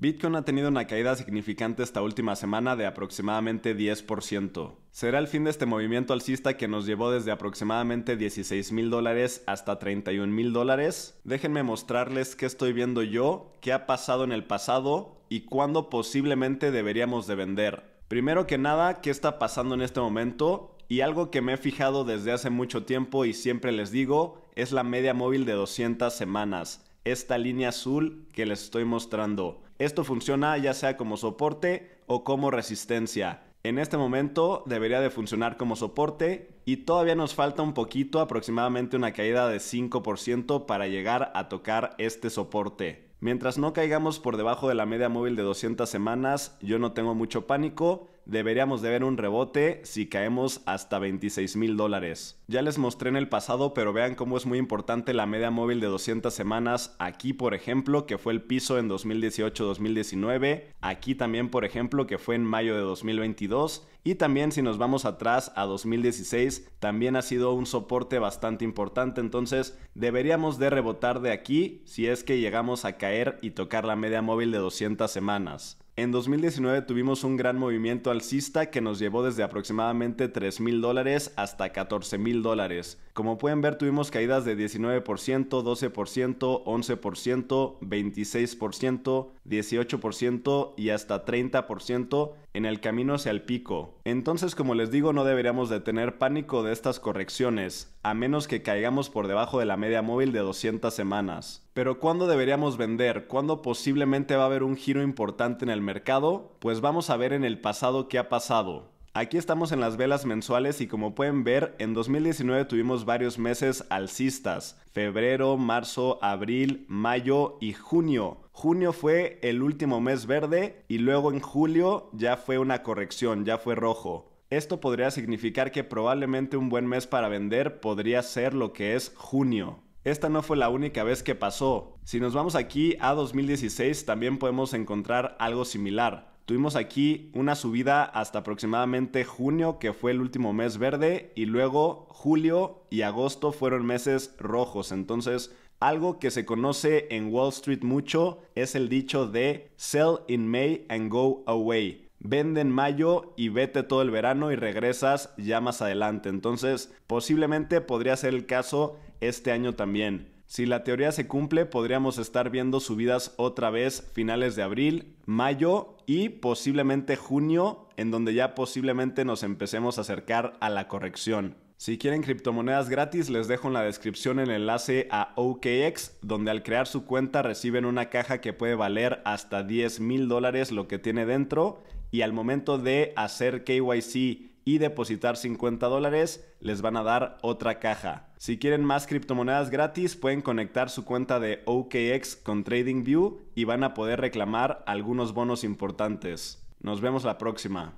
Bitcoin ha tenido una caída significante esta última semana de aproximadamente 10%. Será el fin de este movimiento alcista que nos llevó desde aproximadamente 16 mil dólares hasta 31 mil dólares. Déjenme mostrarles qué estoy viendo yo, qué ha pasado en el pasado y cuándo posiblemente deberíamos de vender. Primero que nada, ¿qué está pasando en este momento? Y algo que me he fijado desde hace mucho tiempo y siempre les digo es la media móvil de 200 semanas esta línea azul que les estoy mostrando. Esto funciona ya sea como soporte o como resistencia. En este momento debería de funcionar como soporte y todavía nos falta un poquito, aproximadamente una caída de 5% para llegar a tocar este soporte. Mientras no caigamos por debajo de la media móvil de 200 semanas, yo no tengo mucho pánico deberíamos de ver un rebote si caemos hasta 26 mil dólares. Ya les mostré en el pasado, pero vean cómo es muy importante la media móvil de 200 semanas. Aquí, por ejemplo, que fue el piso en 2018-2019. Aquí también, por ejemplo, que fue en mayo de 2022. Y también si nos vamos atrás a 2016, también ha sido un soporte bastante importante. Entonces, deberíamos de rebotar de aquí si es que llegamos a caer y tocar la media móvil de 200 semanas. En 2019 tuvimos un gran movimiento alcista que nos llevó desde aproximadamente 3 mil dólares hasta 14 mil dólares. Como pueden ver tuvimos caídas de 19%, 12%, 11%, 26%, 18% y hasta 30% en el camino hacia el pico. Entonces, como les digo, no deberíamos de tener pánico de estas correcciones, a menos que caigamos por debajo de la media móvil de 200 semanas. Pero ¿cuándo deberíamos vender? ¿Cuándo posiblemente va a haber un giro importante en el mercado? Pues vamos a ver en el pasado qué ha pasado. Aquí estamos en las velas mensuales y como pueden ver, en 2019 tuvimos varios meses alcistas, febrero, marzo, abril, mayo y junio. Junio fue el último mes verde y luego en julio ya fue una corrección, ya fue rojo. Esto podría significar que probablemente un buen mes para vender podría ser lo que es junio. Esta no fue la única vez que pasó. Si nos vamos aquí a 2016 también podemos encontrar algo similar. Tuvimos aquí una subida hasta aproximadamente junio, que fue el último mes verde, y luego julio y agosto fueron meses rojos. Entonces algo que se conoce en Wall Street mucho es el dicho de sell in May and go away. Vende en mayo y vete todo el verano y regresas ya más adelante. Entonces, posiblemente podría ser el caso este año también. Si la teoría se cumple, podríamos estar viendo subidas otra vez finales de abril, mayo y posiblemente junio, en donde ya posiblemente nos empecemos a acercar a la corrección. Si quieren criptomonedas gratis, les dejo en la descripción el enlace a OKX, donde al crear su cuenta reciben una caja que puede valer hasta 10 mil dólares lo que tiene dentro y al momento de hacer KYC y depositar 50 dólares, les van a dar otra caja. Si quieren más criptomonedas gratis, pueden conectar su cuenta de OKX con TradingView y van a poder reclamar algunos bonos importantes. Nos vemos la próxima.